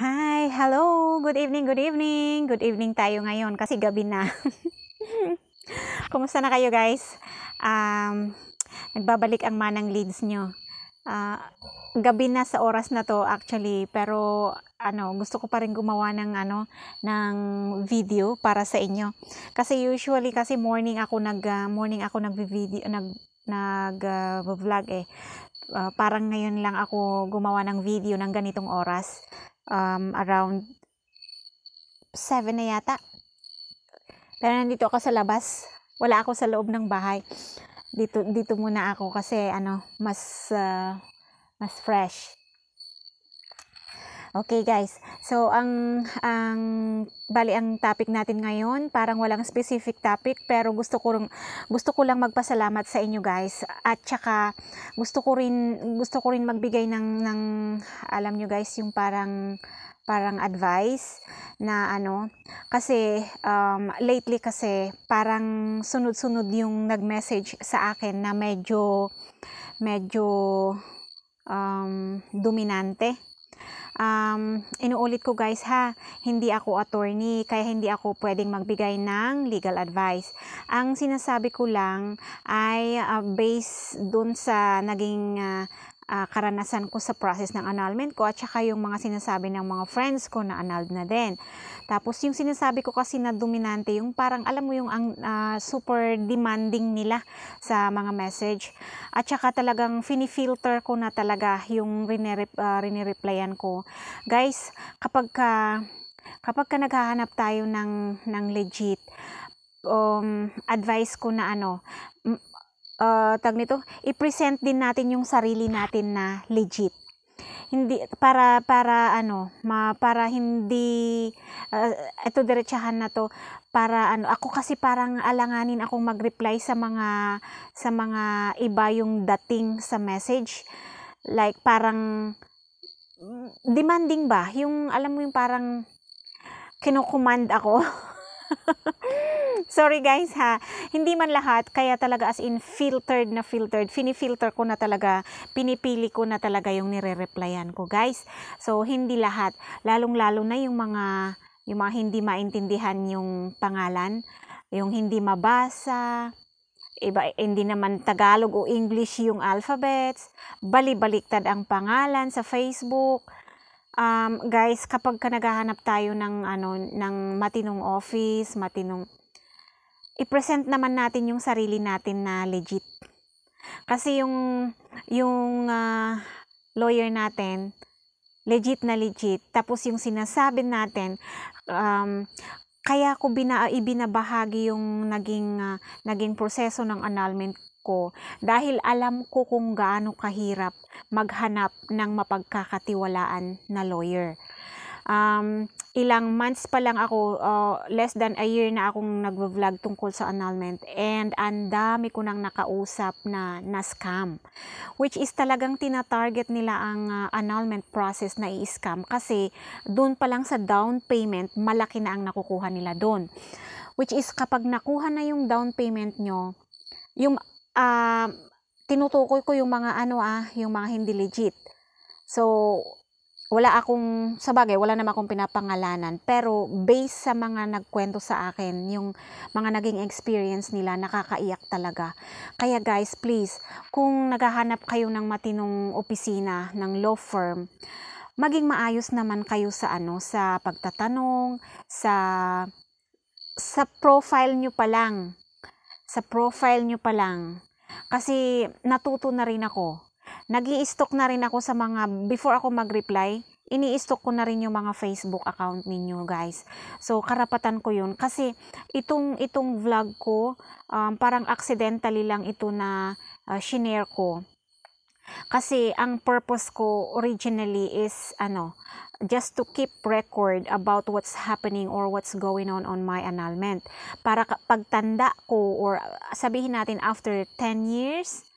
Hi, hello, good evening, good evening. Good evening tayo ngayon kasi gabi na. Kumusta na kayo guys? Um, nagbabalik ang manang leads nyo. Uh, gabi na sa oras na to actually, pero ano, gusto ko pa rin gumawa ng ano ng video para sa inyo. Kasi usually kasi morning ako nag uh, morning ako nagvi-video nag nag uh, vlog eh. Uh, parang ngayon lang ako gumawa ng video ng ganitong oras um, around 7 na yata. Pero nandito ako sa labas. Wala ako sa loob ng bahay. Dito dito muna ako kasi ano, mas uh, mas fresh. Okay guys, so ang, ang bali ang topic natin ngayon, parang walang specific topic pero gusto ko, gusto ko lang magpasalamat sa inyo guys at saka gusto ko rin, gusto ko rin magbigay ng, ng alam nyo guys yung parang parang advice na ano kasi um, lately kasi parang sunod-sunod yung nag-message sa akin na medyo medyo um, dominante um, inuulit ko guys ha, hindi ako attorney, kaya hindi ako pwedeng magbigay ng legal advice. Ang sinasabi ko lang ay uh, based dun sa naging uh, uh, karanasan ko sa process ng annulment ko at saka yung mga sinasabi ng mga friends ko na annulled na din. Tapos yung sinasabi ko kasi na dominante yung parang alam mo yung ang uh, super demanding nila sa mga message. At saka talagang fini-filter ko na talaga yung rinire- uh, ah, replyan ko. Guys, kapag ka kapag ka naghahanap tayo ng ng legit um, advice ko na ano uh, ah, tag nito, i-present din natin yung sarili natin na legit hindi para para ano ma, para hindi uh, ah, ito diretsahan na to para ano ako kasi parang alanganin akong mag-reply sa mga sa mga iba yung dating sa message like parang mm, demanding ba yung alam mo yung parang kinokomand ako Sorry guys ha. Hindi man lahat, kaya talaga as in filtered na filtered. Fini-filter ko na talaga, pinipili ko na talaga yung nire-replyan ko guys. So hindi lahat, lalong-lalo na yung mga yung mga hindi maintindihan yung pangalan, yung hindi mabasa, iba hindi naman Tagalog o English yung alphabets, bali-baliktad ang pangalan sa Facebook um, guys, kapag ka naghahanap tayo ng ano ng matinong office, matinong i-present naman natin yung sarili natin na legit. Kasi yung yung uh, lawyer natin legit na legit. Tapos yung sinasabi natin um, kaya ko bina ibinabahagi yung naging uh, naging proseso ng annulment ko dahil alam ko kung gaano kahirap maghanap ng mapagkakatiwalaan na lawyer. Um, ilang months pa lang ako, uh, less than a year na akong nagvo-vlog tungkol sa annulment and ang dami ko nang nakausap na na-scam which is talagang tinatarget nila ang uh, annulment process na i-scam kasi doon pa lang sa down payment malaki na ang nakukuha nila doon which is kapag nakuha na yung down payment nyo yung uh, tinutukoy ko yung mga ano ah yung mga hindi legit so wala akong, sa bagay, wala naman akong pinapangalanan. Pero based sa mga nagkwento sa akin, yung mga naging experience nila, nakakaiyak talaga. Kaya guys, please, kung naghahanap kayo ng matinong opisina, ng law firm, maging maayos naman kayo sa ano, sa pagtatanong, sa sa profile nyo pa lang. Sa profile nyo pa lang. Kasi natuto na rin ako nag stock na rin ako sa mga, before ako mag-reply, ini-stock ko na rin yung mga Facebook account ninyo guys. So karapatan ko yun kasi itong itong vlog ko um, parang accidentally lang ito na uh, shinare ko. Kasi ang purpose ko originally is ano, just to keep record about what's happening or what's going on on my annulment. Para pagtanda ko or sabihin natin after 10 years,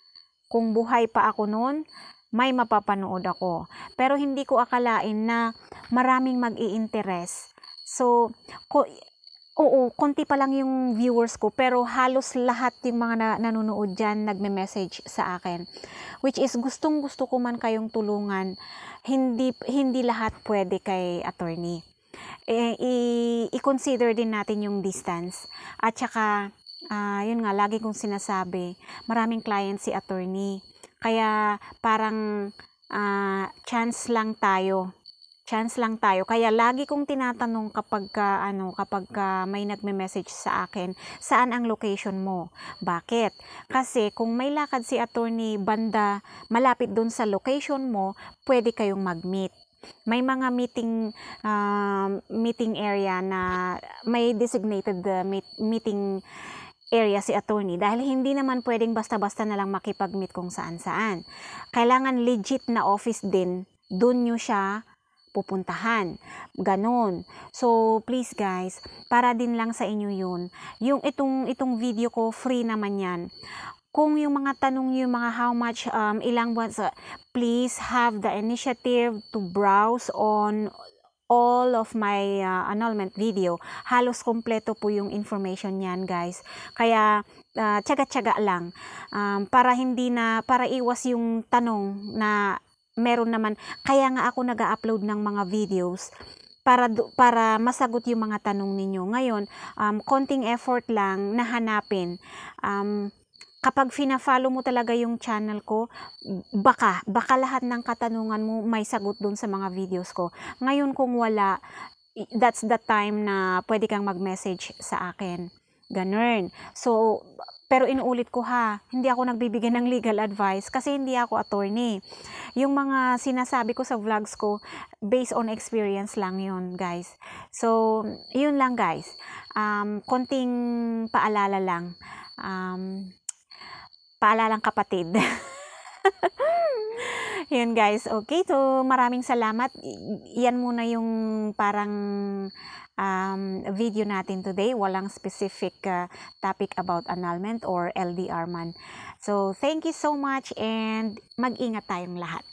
kung buhay pa ako noon, may mapapanood ako. Pero hindi ko akalain na maraming mag interest So, ko, oo, konti pa lang yung viewers ko, pero halos lahat yung mga na, nanonood dyan nagme-message sa akin. Which is, gustong gusto ko man kayong tulungan, hindi, hindi lahat pwede kay attorney. E, eh, i- i-consider din natin yung distance. At saka, uh, yun nga, lagi kong sinasabi, maraming client si attorney. Kaya parang uh, chance lang tayo. Chance lang tayo. Kaya lagi kong tinatanong kapag ka, ano, kapag ka may nagme-message sa akin, saan ang location mo? Bakit? Kasi kung may lakad si attorney banda malapit doon sa location mo, pwede kayong mag-meet may mga meeting uh, meeting area na may designated uh, meet, meeting area si attorney dahil hindi naman pwedeng basta-basta na lang makipag-meet kung saan-saan. Kailangan legit na office din, doon nyo siya pupuntahan. Ganon. So, please guys, para din lang sa inyo yun. Yung itong, itong video ko, free naman yan. Kung yung mga tanong nyo, mga how much, um, ilang buwan, uh, please have the initiative to browse on all of my uh, annulment video. Halos kompleto po yung information niyan guys. Kaya uh, tiyaga-tiyaga lang um, para hindi na, para iwas yung tanong na meron naman. Kaya nga ako nag-upload ng mga videos para para masagot yung mga tanong ninyo. Ngayon, um, konting effort lang na hanapin. Um, kapag fina-follow mo talaga yung channel ko, baka, baka lahat ng katanungan mo may sagot doon sa mga videos ko. Ngayon kung wala, that's the time na pwede kang mag-message sa akin. Ganun. So, pero inuulit ko ha, hindi ako nagbibigay ng legal advice kasi hindi ako attorney. Yung mga sinasabi ko sa vlogs ko, based on experience lang yun, guys. So, yun lang guys. Um, konting paalala lang. Um, paalalang kapatid. Yun guys, okay. So maraming salamat. Yan muna yung parang um, video natin today. Walang specific uh, topic about annulment or LDR man. So thank you so much and mag-ingat tayong lahat.